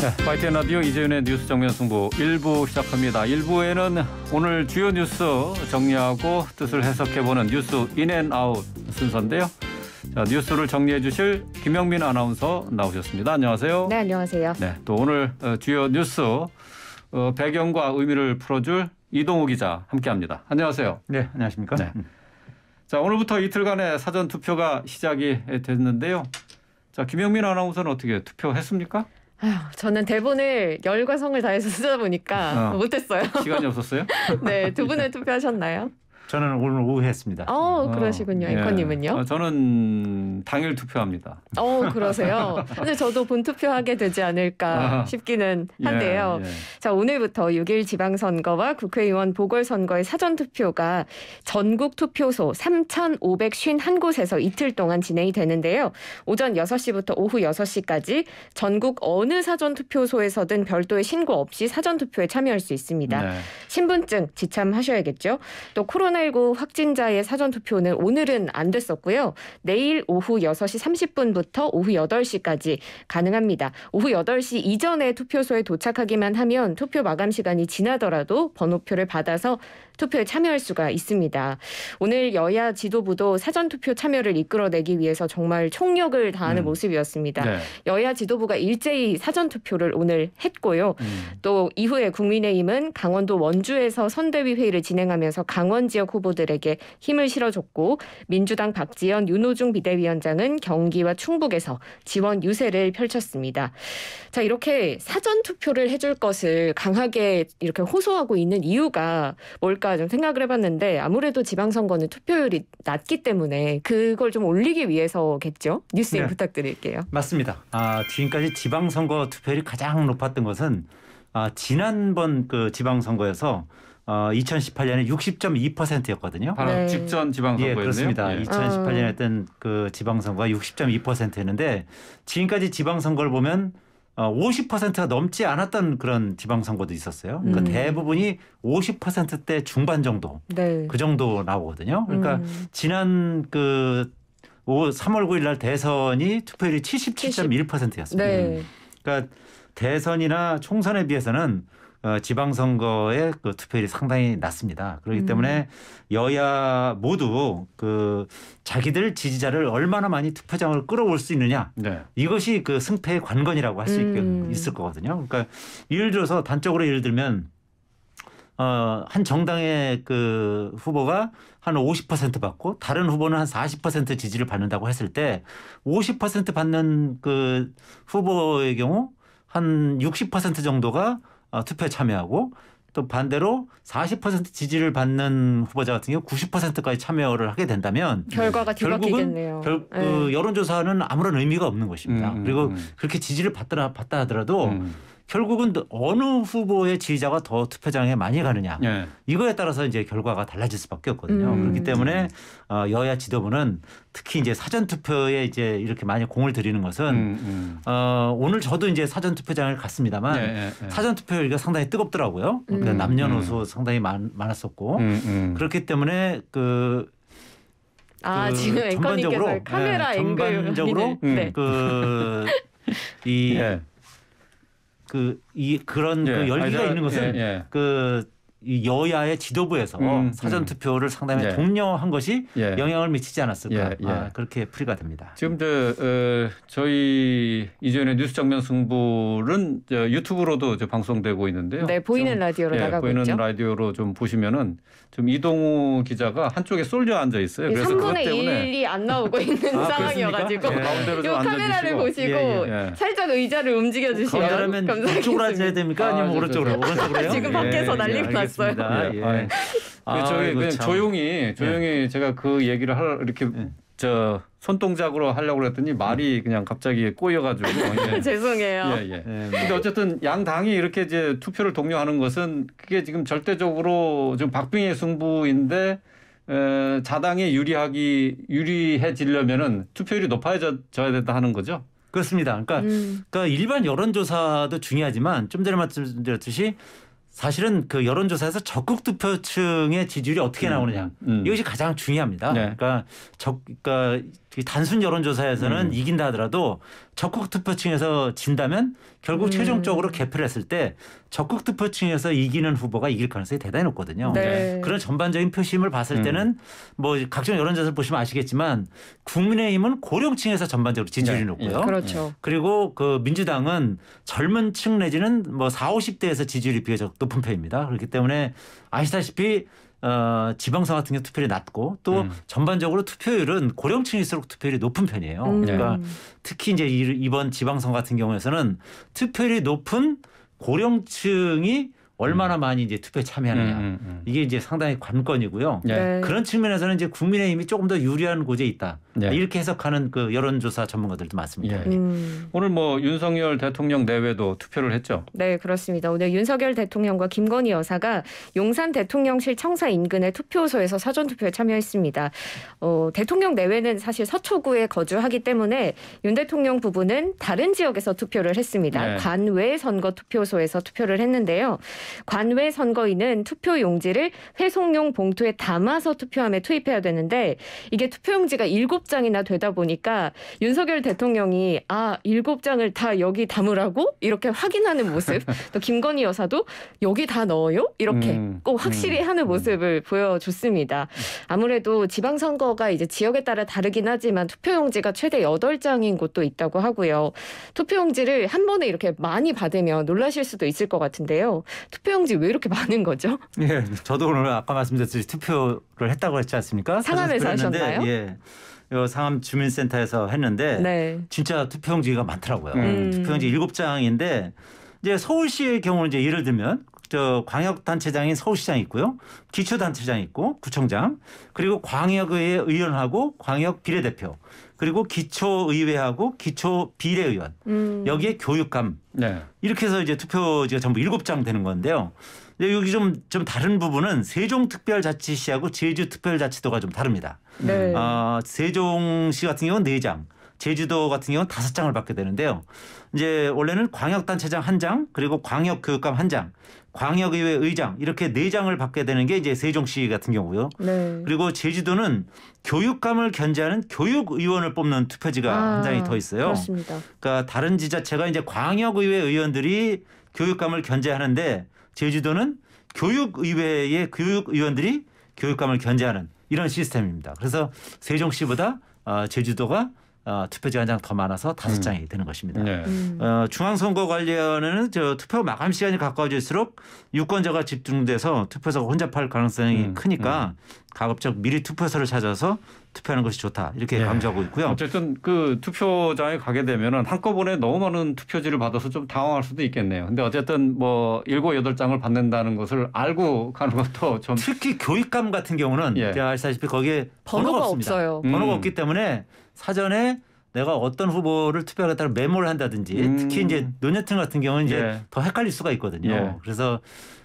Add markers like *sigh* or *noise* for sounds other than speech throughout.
화 파이팅 라디오 이재윤의 뉴스 정면 승부 1부 시작합니다. 1부에는 오늘 주요 뉴스 정리하고 뜻을 해석해보는 뉴스 인앤아웃 순서인데요. 자, 뉴스를 정리해 주실 김영민 아나운서 나오셨습니다. 안녕하세요. 네, 안녕하세요. 네, 또 오늘 어, 주요 뉴스 어, 배경과 의미를 풀어줄 이동우 기자 함께합니다. 안녕하세요. 네, 안녕하십니까. 네. 음. 자, 오늘부터 이틀간의 사전 투표가 시작이 됐는데요. 자, 김영민 아나운서는 어떻게 투표했습니까? 아휴, 저는 대본을 열과 성을 다해서 *laughs* 쓰다 보니까 어. 못했어요. 시간이 없었어요? *laughs* 네, 두 분은 투표하셨나요? 저는 오늘 오후 했습니다. 어, 어 그러시군요. 예. 앵커님은요? 어, 저는 당일 투표합니다. 어, 그러세요. 근데 저도 본투표하게 되지 않을까 아, 싶기는 예, 한데요. 예, 예. 자, 오늘부터 6일 지방선거와 국회의원 보궐선거의 사전투표가 전국 투표소 3,551곳에서 이틀 동안 진행이 되는데요. 오전 6시부터 오후 6시까지 전국 어느 사전투표소에서든 별도의 신고 없이 사전투표에 참여할 수 있습니다. 네. 신분증 지참하셔야겠죠. 또 코로나 코로나19 확진자의 사전 투표는 오늘은 안 됐었고요. 내일 오후 6시 30분부터 오후 8시까지 가능합니다. 오후 8시 이전에 투표소에 도착하기만 하면 투표 마감 시간이 지나더라도 번호표를 받아서 투표에 참여할 수가 있습니다. 오늘 여야 지도부도 사전 투표 참여를 이끌어내기 위해서 정말 총력을 다하는 음. 모습이었습니다. 네. 여야 지도부가 일제히 사전 투표를 오늘 했고요. 음. 또 이후에 국민의힘은 강원도 원주에서 선대위 회의를 진행하면서 강원 지역 후보들에게 힘을 실어줬고 민주당 박지현 윤호중 비대위원장은 경기와 충북에서 지원 유세를 펼쳤습니다. 자 이렇게 사전 투표를 해줄 것을 강하게 이렇게 호소하고 있는 이유가 뭘까? 않을까 좀 생각을 해봤는데 아무래도 지방선거는 투표율이 낮기 때문에 그걸 좀 올리기 위해서겠죠. 뉴스인 네. 부탁드릴게요. 맞습니다. 아, 지금까지 지방선거 투표율이 가장 높았던 것은 아, 지난번 그 지방선거에서 어, 2018년에 60.2%였거든요. 바로 네. 직전 지방선거였네요. 예, 그렇습니다. 예. 2018년에 했던 그 지방선거가 60.2%였는데 지금까지 지방선거를 보면 50%가 어, 넘지 않았던 그런 지방선거도 있었어요. 그러니까 음. 대부분이 50%대 중반 정도 네. 그 정도 나오거든요. 그러니까 음. 지난 그 3월 9일 날 대선이 투표율이 77.1%였습니다. 70. 네. 음. 그러니까 대선이나 총선에 비해서는 어, 지방선거의 그 투표율이 상당히 낮습니다. 그렇기 음. 때문에 여야 모두 그 자기들 지지자를 얼마나 많이 투표장을 끌어올 수 있느냐 네. 이것이 그 승패의 관건이라고 할수 음. 있을 거거든요. 그러니까 예를 들어서 단적으로 예를 들면 어, 한 정당의 그 후보가 한 50% 받고 다른 후보는 한 40% 지지를 받는다고 했을 때 50% 받는 그 후보의 경우 한 60% 정도가 어, 투표에 참여하고 또 반대로 40% 지지를 받는 후보자 같은 경우 90%까지 참여를 하게 된다면 네. 결과가 결국은 결, 그 네. 그 여론조사는 아무런 의미가 없는 것입니다. 음, 음, 그리고 음. 그렇게 지지를 받더라 받다 하더라도 음. 결국은 어느 후보의 지지자가 더 투표장에 많이 가느냐 네. 이거에 따라서 이제 결과가 달라질 수밖에 없거든요. 음. 그렇기 때문에 어, 여야 지도부는 특히 이제 사전 투표에 이제 이렇게 많이 공을 들이는 것은 음, 음. 어, 오늘 저도 이제 사전 투표장을 갔습니다만 네, 네, 사전 투표율이 상당히 뜨겁더라고요. 음. 그러 음, 남녀노소 음. 상당히 많, 았었고 그렇기 때문에 그 아, 그 지금 앵커님께서 카메라 앵글 전반적으로 네. 그이 *laughs* 그이 그런 그 예, 그 열기가 알죠? 있는 것은 예, 예. 그 여야의 지도부에서 음, 음. 사전 투표를 상당히 예. 독려한 것이 예. 영향을 미치지 않았을까 예, 예, 아, 그렇게 풀이가 됩니다. 지금 저, 어, 저희 이전에 뉴스 정면 승부는 저 유튜브로도 저 방송되고 있는데요. 네, 보이는 라디오로 예, 나가고 보이는 있죠. 보이는 라디오로 좀 보시면은 좀 이동우 기자가 한쪽에 쏠려 앉아 있어요. 그래서 3분의 때문에 1이 안 나오고 *laughs* 있는 아, 상황이어가지고 이 예, 카메라를 보시고 살짝 의자를 움직여 주시면 감사하겠습니다. 쪽으로 앉아야 됩니까? 아니면 아, 오른쪽으로? 오른쪽으로요? 지금 밖에서 난리가 알겠습니다. 예. 예. 아, 예. 그 아 저희 그냥 참. 조용히 조용히 예. 제가 그 얘기를 하 이렇게 예. 저 손동작으로 하려고 그더니 말이 예. 그냥 갑자기 꼬여가지고 *laughs* 예. 죄송해요. 예, 예. 예, 뭐. 근데 어쨌든 양 당이 이렇게 이제 투표를 독려하는 것은 그게 지금 절대적으로 지금 박빙의 승부인데 에, 자당에 유리하기 유리해지려면은 투표율이 높아져야 된다 하는 거죠. 그렇습니다. 그러니까, 음. 그러니까 일반 여론조사도 중요하지만 좀 전에 말씀드렸듯이 사실은 그 여론조사에서 적극 투표층의 지지율이 어떻게 음. 나오느냐 음. 음. 이것이 가장 중요합니다. 네. 그러니까 적 그러니까 단순 여론조사에서는 음. 이긴다 하더라도 적극 투표층에서 진다면 결국 음. 최종적으로 개표를 했을 때 적극 투표층에서 이기는 후보가 이길 가능성이 대단히 높거든요. 네. 그런 전반적인 표심을 봤을 음. 때는 뭐 각종 여론조사를 보시면 아시겠지만 국민의힘은 고령층에서 전반적으로 지지율이 네. 높고요. 예. 그렇죠. 예. 그리고 그 민주당은 젊은 층 내지는 뭐 4, 50대에서 지지율이 비교적 높은 편입니다. 그렇기 때문에 아시다시피 어, 지방선 같은 경우 투표율이 낮고 또 음. 전반적으로 투표율은 고령층일수록 투표율이 높은 편이에요. 음. 그러니까 네. 특히 이제 이번 지방선 같은 경우에서는 투표율이 높은 고령층이 얼마나 음. 많이 이제 투표에 참여하느냐 음, 음, 음. 이게 이제 상당히 관건이고요. 네. 네. 그런 측면에서는 이제 국민의힘이 조금 더 유리한 곳에 있다. 네. 아, 이렇게 해석하는 그 여론조사 전문가들도 많습니다. 네. 음. 오늘 뭐 윤석열 대통령 내외도 투표를 했죠. 네, 그렇습니다. 오늘 윤석열 대통령과 김건희 여사가 용산 대통령실 청사 인근의 투표소에서 사전 투표에 참여했습니다. 어, 대통령 내외는 사실 서초구에 거주하기 때문에 윤 대통령 부부는 다른 지역에서 투표를 했습니다. 네. 관외 선거 투표소에서 투표를 했는데요. 관외 선거인은 투표 용지를 회송용 봉투에 담아서 투표함에 투입해야 되는데 이게 투표용지가 일곱 7장이나 되다 보니까 윤석열 대통령이 아, 7장을 다 여기 담으라고? 이렇게 확인하는 모습. *laughs* 또 김건희 여사도 여기 다 넣어요? 이렇게 음, 꼭 확실히 음, 하는 음. 모습을 음. 보여줬습니다. 아무래도 지방선거가 이제 지역에 따라 다르긴 하지만 투표용지가 최대 8장인 곳도 있다고 하고요. 투표용지를 한 번에 이렇게 많이 받으면 놀라실 수도 있을 것 같은데요. 투표용지 왜 이렇게 많은 거죠? *laughs* 예, 저도 오늘 아까 말씀드렸듯이 투표를 했다고 했지 않습니까? 상암에서 하셨나요? 예. 상암 주민센터에서 했는데 네. 진짜 투표용지가 많더라고요. 음. 투표용지 일곱 장인데 이제 서울시의 경우는 이제 예를 들면 저 광역단체장인 서울시장 있고요. 기초단체장 있고 구청장 그리고 광역의 의원하고 광역 비례대표 그리고 기초의회하고 기초 비례의원 음. 여기에 교육감 네. 이렇게 해서 이제 투표지가 전부 일곱 장 되는 건데요. 근데 예, 여기 좀, 좀 다른 부분은 세종특별자치시하고 제주특별자치도가 좀 다릅니다. 네. 어, 세종시 같은 경우는 4장, 제주도 같은 경우는 5장을 받게 되는데요. 이제 원래는 광역단체장 1장, 그리고 광역교육감 1장, 광역의회 의장 이렇게 4장을 받게 되는 게 이제 세종시 같은 경우요 네. 그리고 제주도는 교육감을 견제하는 교육의원을 뽑는 투표지가 아, 한 장이 더 있어요. 그렇습니다. 그러니까 다른 지자체가 이제 광역의회 의원들이 교육감을 견제하는데 제주도는 교육의회의 교육위원들이 교육감을 견제하는 이런 시스템입니다. 그래서 세종시보다 어, 제주도가 어, 투표지가 한장 더 많아서 다섯 음. 장이 되는 것입니다. 네. 음. 어, 중앙선거관리위저 투표 마감 시간이 가까워질수록 유권자가 집중돼서 투표소가 혼잡할 가능성이 음, 크니까 음. 가급적 미리 투표소를 찾아서 투표하는 것이 좋다 이렇게 네. 강조하고 있고요. 어쨌든 그 투표장에 가게 되면 한꺼번에 너무 많은 투표지를 받아서 좀 당황할 수도 있겠네요. 근데 어쨌든 뭐 일곱 여덟 장을 받는다는 것을 알고 가는 것도 좀 특히 교육감 같은 경우는 예. 제가 아다시피 거기에 번호가, 번호가 없습니다. 없어요. 음. 번호가 음. 없기 때문에 사전에 내가 어떤 후보를 투표하겠다는 메모를 한다든지 음. 특히 이제 논여튼 같은 경우는 이제 예. 더 헷갈릴 수가 있거든요. 예. 그래서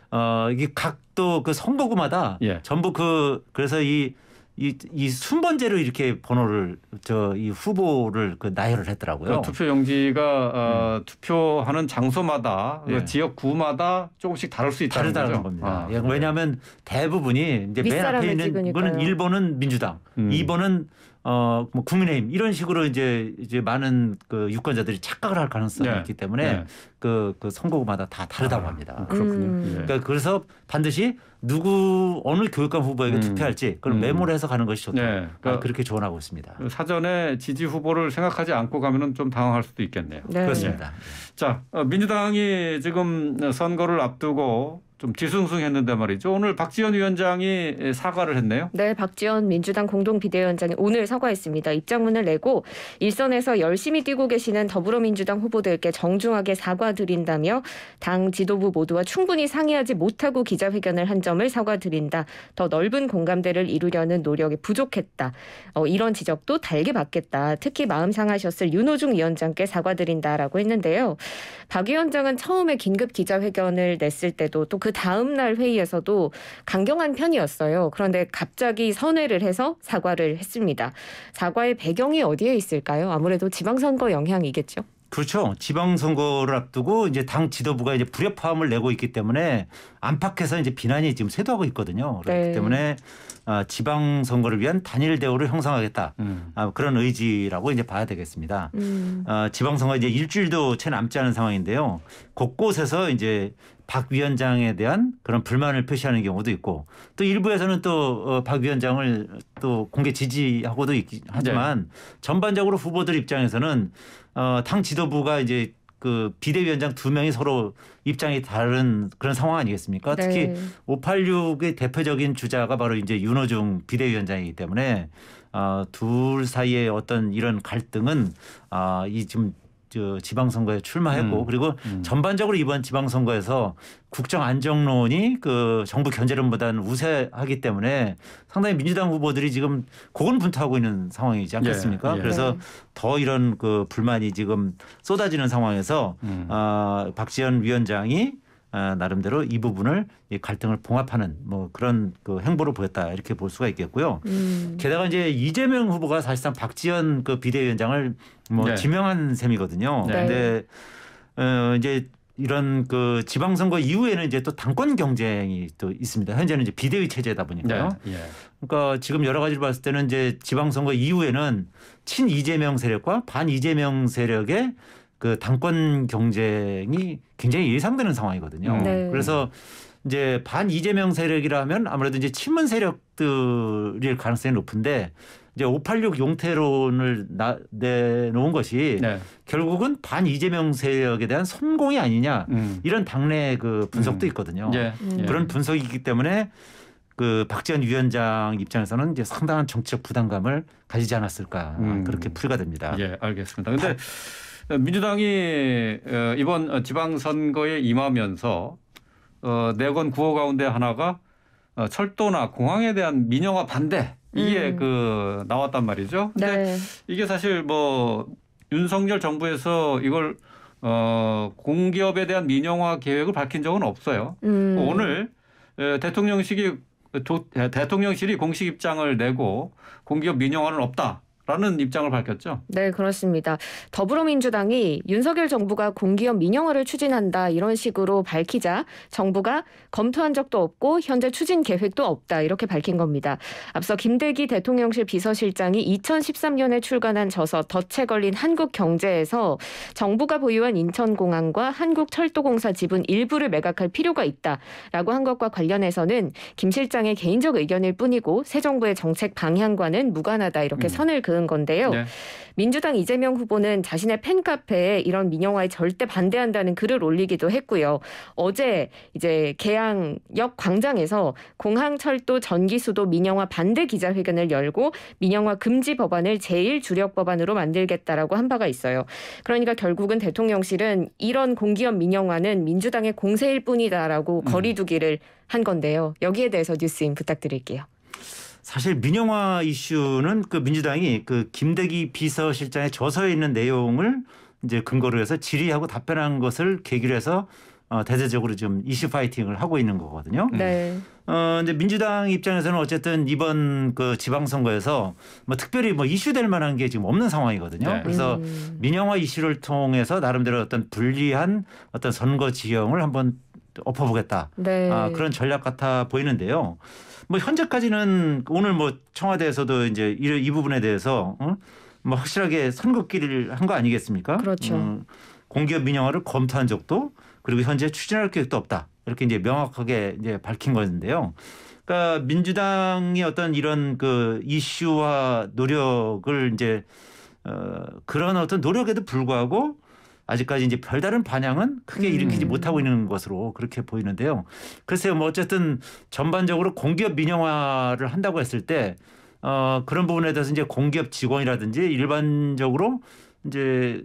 어 이게 각도 그 선거구마다 예. 전부 그 그래서 이 이, 이 순번제로 이렇게 번호를 저 이 후보를 그 나열을 했더라고요. 그 투표용지가 어, 아, 네. 음. 투표하는 장소마다 네. 예. 지역구마다 조금씩 다를 수 있다는 다르다는 거죠? 겁니다. 아, 예, 왜냐하면 대부분이 이제 맨 앞에 있는 찍 거는 1번은 민주당, 음. 2번은 어, 뭐 국민의힘 이런 식으로 이제 이제 많은 그 유권자들이 착각을 할 가능성이 네. 있기 때문에 네. 그, 그 선거구마다 다 다르다고 아, 합니다. 아, 그렇군요. 음. 네. 그러니까 그래서 반드시 누구 어느 교육감 후보에게 음. 투표할지 그걸 음. 메모를 해서 가는 것이 좋다. 네. 아, 그러니까 그렇게 조언하고 있습니다. 그 사전에 지지 후보를 생각하지 않고 가면은 좀 당황할 수도 있겠네요. 네. 그렇습니다. 네. 자 어, 민주당이 지금 선거를 앞두고 좀 뒤숭숭했는데 말이죠. 오늘 박지원 위원장이 사과를 했네요. 네, 박지원 민주당 공동 비대위원장이 오늘 사과했습니다. 입장문을 내고 일선에서 열심히 뛰고 계시는 더불어민주당 후보들께 정중하게 사과드린다며 당 지도부 모두와 충분히 상의하지 못하고 기자회견을 한 점을 사과드린다. 더 넓은 공감대를 이루려는 노력이 부족했다. 어, 이런 지적도 달게 받겠다. 특히 마음 상하셨을 윤호중 위원장께 사과드린다라고 했는데요. 박 위원장은 처음에 긴급 기자회견을 냈을 때도 또그 다음 날 회의에서도 강경한 편이었어요. 그런데 갑자기 선회를 해서 사과를 했습니다. 사과의 배경이 어디에 있을까요? 아무래도 지방선거 영향이겠죠. 그렇죠. 지방선거를 앞두고 이제 당 지도부가 이제 불협화음을 내고 있기 때문에 안팎에서 이제 비난이 지금 쇄도하고 있거든요. 그렇기 네. 때문에 아, 지방선거를 위한 단일 대우를 형성하겠다 음. 아, 그런 의지라고 이제 봐야 되겠습니다. 음. 아, 지방선거 이제 일주일도 채 남지 않은 상황인데요. 곳곳에서 이제 박 위원장에 대한 그런 불만을 표시하는 경우도 있고 또 일부에서는 또박 어, 위원장을 또 공개 지지하고도 있 하지만 네. 전반적으로 후보들 입장에서는 어, 당 지도부가 이제 그 비대위원장 두 명이 서로 입장이 다른 그런 상황 아니겠습니까? 네. 특히 586의 대표적인 주자가 바로 이제 윤호중 비대위원장이기 때문에 어, 둘 사이의 어떤 이런 갈등은 아, 어, 이 지금 그 지방선거에 출마했고 음. 그리고 음. 전반적으로 이번 지방선거에서 국정 안정론이 그 정부 견제론보다는 우세하기 때문에 상당히 민주당 후보들이 지금 고군 분투하고 있는 상황이지 않겠습니까? 예. 예. 그래서 네. 더 이런 그 불만이 지금 쏟아지는 상황에서 음. 아, 박지원 위원장이 아, 나름대로 이 부분을 이 갈등을 봉합하는 뭐 그런 그 행보를 보였다 이렇게 볼 수가 있겠고요. 음. 게다가 이제 이재명 후보가 사실상 박지원 그 비대위원장을 뭐 네. 지명한 셈이거든요. 네. 근데 어, 이제 이런 그 지방선거 이후에는 이제 또 당권 경쟁이 또 있습니다. 현재는 이제 비대위 체제다 보니까요. 네. 예. 그러니까 지금 여러 가지를 봤을 때는 이제 지방선거 이후에는 친 이재명 세력과 반 이재명 세력의 그 당권 경쟁이 굉장히 예상되는 상황이거든요. 음. 네. 그래서 이제 반 이재명 세력이라면 아무래도 이제 친문 세력들일 가능성이 높은데 이제 586 용태론을 나, 내놓은 것이 네. 결국은 반 이재명 세력에 대한 성공이 아니냐 음. 이런 당내 그 분석도 음. 있거든요. 예. 음. 예. 그런 분석이기 때문에 그 박지원 위원장 입장에서는 이제 상당한 정치적 부담감을 가지지 않았을까 그렇게 풀이가 됩니다. 예, 알겠습니다. 근데 다, 민주당이 어, 이번 지방선거에 임하면서 어, 내건 구호 가운데 하나가 어, 철도나 공항에 대한 민영화 반대 이게 음. 그 나왔단 말이죠. 근데 네. 이게 사실 뭐 윤석열 정부에서 이걸 어 공기업에 대한 민영화 계획을 밝힌 적은 없어요. 음. 오늘 대통령실이 대통령실이 공식 입장을 내고 공기업 민영화는 없다. 라는 입장을 밝혔죠. 네, 그렇습니다. 더불어민주당이 윤석열 정부가 공기업 민영화를 추진한다 이런 식으로 밝히자 정부가 검토한 적도 없고 현재 추진 계획도 없다 이렇게 밝힌 겁니다. 앞서 김대기 대통령실 비서실장이 2013년에 출간한 저서 덫에 걸린 한국 경제에서 정부가 보유한 인천공항과 한국철도공사 지분 일부를 매각할 필요가 있다라고 한 것과 관련해서는 김 실장의 개인적 의견일 뿐이고 새 정부의 정책 방향과는 무관하다 이렇게 음. 선을 그 드는 건데요. 네. 민주당 이재명 후보는 자신의 팬카페에 이런 민영화에 절대 반대한다는 글을 올리기도 했고요. 어제 이제 개항역 광장에서 공항철도 전기수도 민영화 반대 기자회견을 열고 민영화 금지 법안을 제일 주력 법안으로 만들겠다라고 한 바가 있어요. 그러니까 결국은 대통령실은 이런 공기업 민영화는 민주당의 공세일 뿐이다라고 음. 거리두기를 한 건데요. 여기에 대해서 뉴스인 부탁드릴게요. 사실 민영화 이슈는 그 민주당이 그 김대기 비서실장의 저서에 있는 내용을 이제 근거로 해서 질의하고 답변한 것을 계기로 해서 어, 대대적으로 지금 이슈 파이팅을 하고 있는 거거든요. 네. 네. 어, 이제 민주당 입장에서는 어쨌든 이번 그 지방선거에서 뭐 특별히 뭐 이슈될 만한 게 지금 없는 상황이거든요. 네. 그래서 음. 민영화 이슈를 통해서 나름대로 어떤 불리한 어떤 선거 지형을 한번 엎어보겠다. 네. 아, 그런 전략 같아 보이는데요. 뭐 현재까지는 오늘 뭐 청와대에서도 이제 이, 이 부분에 대해서 어? 뭐 확실하게 선긋기를 한 거 아니겠습니까? 그렇죠. 음, 공기업 민영화를 검토한 적도 그리고 현재 추진할 계획도 없다 이렇게 이제 명확하게 이제 밝힌 건데요. 그러니까 민주당이 어떤 이런 그이슈와 노력을 이제 어, 그런 어떤 노력에도 불구하고 아직까지 이제 별다른 반향은 크게 음. 일으키지 못하고 있는 것으로 그렇게 보이는데요. 글쎄요, 뭐 어쨌든 전반적으로 공기업 민영화를 한다고 했을 때 어, 그런 부분에 대해서 이제 공기업 직원이라든지 일반적으로 이제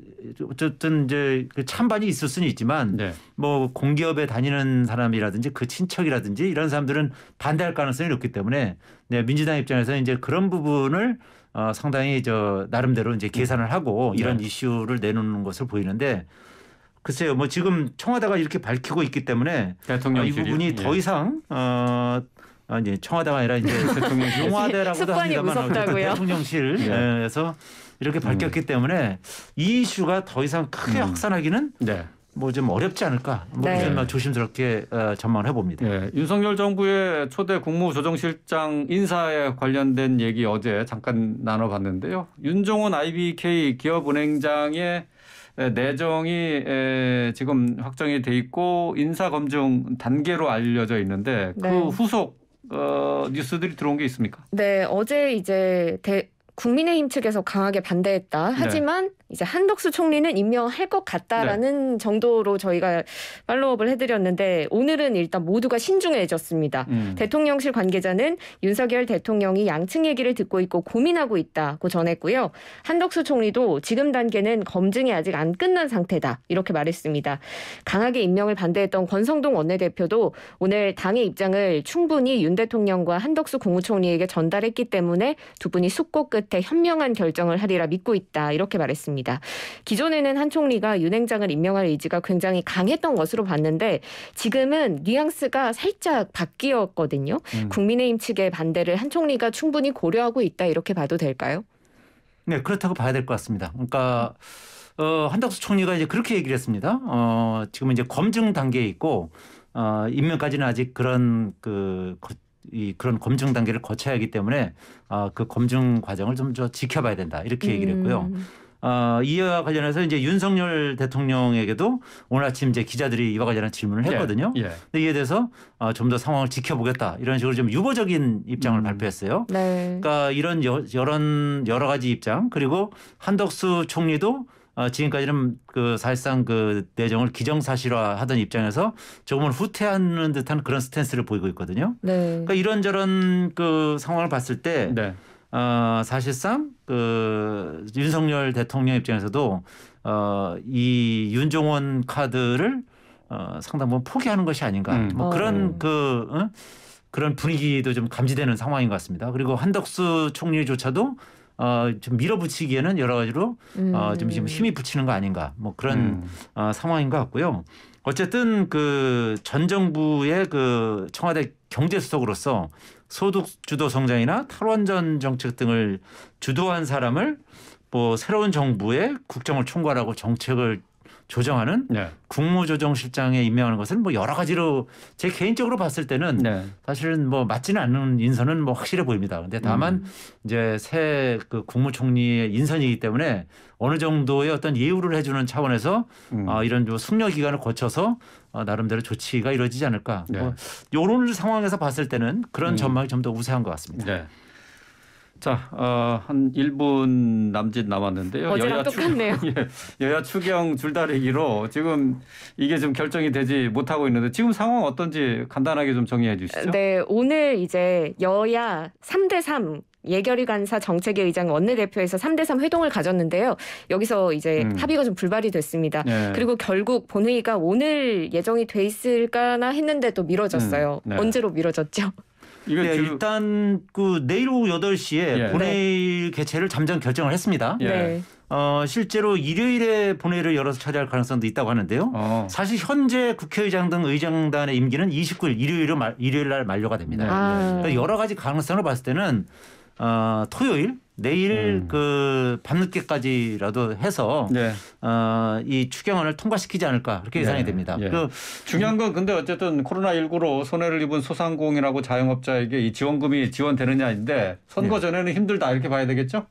어쨌든 이제 그 찬반이 있을 수는 있지만 네. 뭐 공기업에 다니는 사람이라든지 그 친척이라든지 이런 사람들은 반대할 가능성이 높기 때문에 네, 민주당 입장에서는 이제 그런 부분을 어, 상당히 저 나름대로 이제 네. 계산을 하고 네. 이런 네. 이슈를 내놓는 것을 보이는데 글쎄요, 뭐 지금 청와대가 이렇게 밝히고 있기 때문에 대통령 어, 이 부분이 예. 더 이상 어, 어 이제 청와대가 아니라 이제 *laughs* 대통령실 용화대라고도 합니다만 무섭다 대통령실에서 예. 이렇게 밝혔기 음. 때문에 이 이슈가 더 이상 크게 음. 확산하기는 네. 뭐좀 어렵지 않을까 뭐 네. 조심스럽게 어, 전망해 봅니다. 네. 예, 윤석열 정부의 초대 국무조정실장 인사에 관련된 얘기 어제 잠깐 나눠봤는데요. 윤종훈 IBK 기업은행장의 내정이 지금 확정이 돼 있고 인사 검증 단계로 알려져 있는데 그 네. 후속 어, 뉴스들이 들어온 게 있습니까? 네, 어제 이제 대, 국민의힘 측에서 강하게 반대했다. 네. 하지만 네. 이제 한덕수 총리는 임명할 것 같다라는 네. 정도로 저희가 팔로업을 해드렸는데 오늘은 일단 모두가 신중해졌습니다. 음. 대통령실 관계자는 윤석열 대통령이 양측 얘기를 듣고 있고 고민하고 있다고 전했고요. 한덕수 총리도 지금 단계는 검증이 아직 안 끝난 상태다 이렇게 말했습니다. 강하게 임명을 반대했던 권성동 원내대표도 오늘 당의 입장을 충분히 윤 대통령과 한덕수 국무총리에게 전달했기 때문에 두 분이 숙고 끝 끝에 현명한 결정을 하리라 믿고 있다 이렇게 말했습니다. 기존에는 한 총리가 윤행장을 임명할 의지가 굉장히 강했던 것으로 봤는데 지금은 뉘앙스가 살짝 바뀌었거든요. 음. 국민의힘 측의 반대를 한 총리가 충분히 고려하고 있다 이렇게 봐도 될까요? 네 그렇다고 봐야 될 것 같습니다. 그러니까 어, 한덕수 총리가 이제 그렇게 얘기를 했습니다. 어, 지금 이제 검증 단계에 있고 어, 임명까지는 아직 그런 그, 그이 그런 검증 단계를 거쳐야 하기 때문에 아, 그 검증 과정을 좀 더 지켜봐야 된다 이렇게 얘기를 했고요. 어, 이와 관련해서 이제 윤석열 대통령에게도 오늘 아침 이제 기자들이 이와 관련한 질문을 예, 했거든요. 예, 예. 근데 이에 대해서 어, 아, 좀더 상황을 지켜보겠다 이런 식으로 좀 유보적인 입장을 음. 발표했어요. 네. 그러니까 이런 여, 여러 여러 가지 입장 그리고 한덕수 총리도 어, 지금까지는 그 사실상 그 내정을 기정사실화하던 입장에서 조금은 후퇴하는 듯한 그런 스탠스를 보이고 있거든요. 네. 그러니까 이런저런 그 상황을 봤을 때 네. 어, 사실상 그 윤석열 대통령 입장에서도 어, 이 윤종원 카드를 어, 상당 부분 포기하는 것이 아닌가 음. 뭐 어. 그런 아, 그 응? 그런 분위기도 좀 감지되는 상황인 것 같습니다. 그리고 한덕수 총리조차도 어, 좀 밀어붙이기에는 여러 가지로 어, 좀 지금 뭐 힘이 붙이는 거 아닌가 뭐 그런 음. 어, 상황인 것 같고요. 어쨌든 그 전 정부의 그 청와대 경제수석으로서 소득 주도 성장이나 탈원전 정책 등을 주도한 사람을 뭐 새로운 정부의 국정을 총괄하고 정책을 조정하는 네. 국무조정실장에 임명하는 것은 뭐 여러 가지로 제 개인적으로 봤을 때는 네. 사실은 뭐 맞지는 않는 인선은 뭐 확실해 보입니다. 근데 다만 음. 이제 새 그 국무총리의 인선이기 때문에 어느 정도의 어떤 예우를 해주는 차원에서 음. 어, 이런 숙려 기간을 거쳐서 어, 나름대로 조치가 이루어지지 않을까. 네. 뭐 이런 상황에서 봤을 때는 그런 음. 전망이 좀 더 우세한 것 같습니다. 네. 자, 어, 한 1분 남짓 남았는데요. 어제랑 여야 똑같네요. 추, *laughs* 예, 여야 추경 줄다리기로 지금 이게 좀 결정이 되지 못하고 있는데 지금 상황 어떤지 간단하게 좀 정리해 주시죠. 네, 오늘 이제 여야 3대 3 예결위 간사 정책위 의장 원내대표에서 3대3 회동을 가졌는데요. 여기서 이제 음. 합의가 좀 불발이 됐습니다. 네. 그리고 결국 본회의가 오늘 예정이 돼 있을까나 했는데 또 미뤄졌어요. 음. 네. 언제로 미뤄졌죠? 이거 네, 지 그 일단 그 내일 오후 8시에 예. 본회의 개최를 잠정 결정을 했습니다. 예. 네. 어, 실제로 일요일에 본회의를 열어서 처리할 가능성도 있다고 하는데요. 어. 사실 현재 국회의장 등 의장단의 임기는 29일 일요일로 일요일 날 만료가 됩니다. 네. 아. 그러니까 여러 가지 가능성을 봤을 때는 어, 토요일 내일 음. 그 밤늦게까지라도 해서 네. 어, 이 추경안을 통과시키지 않을까 그렇게 네. 예상이 됩니다. 예. 그 중요한 건 근데 어쨌든 코로나 19로 손해를 입은 소상공인하고 자영업자에게 이 지원금이 지원되느냐인데 선거 예. 전에는 힘들다 이렇게 봐야 되겠죠?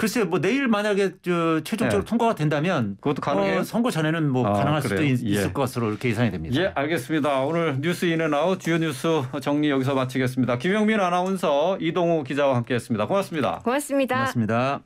글쎄 뭐 내일 만약에 저 최종적으로 네. 통과가 된다면 그것도 어, 가능해요. 어, 선거 전에는 뭐 아, 가능할 그래요? 수도 있, 예. 을 것으로 이렇게 예상이 됩니다. 예, 알겠습니다. 오늘 뉴스 인앤아웃 주요 뉴스 정리 여기서 마치겠습니다. 김영민 아나운서 이동우 기자와 함께했습니다. 고맙습니다. 고맙습니다. 고맙습니다.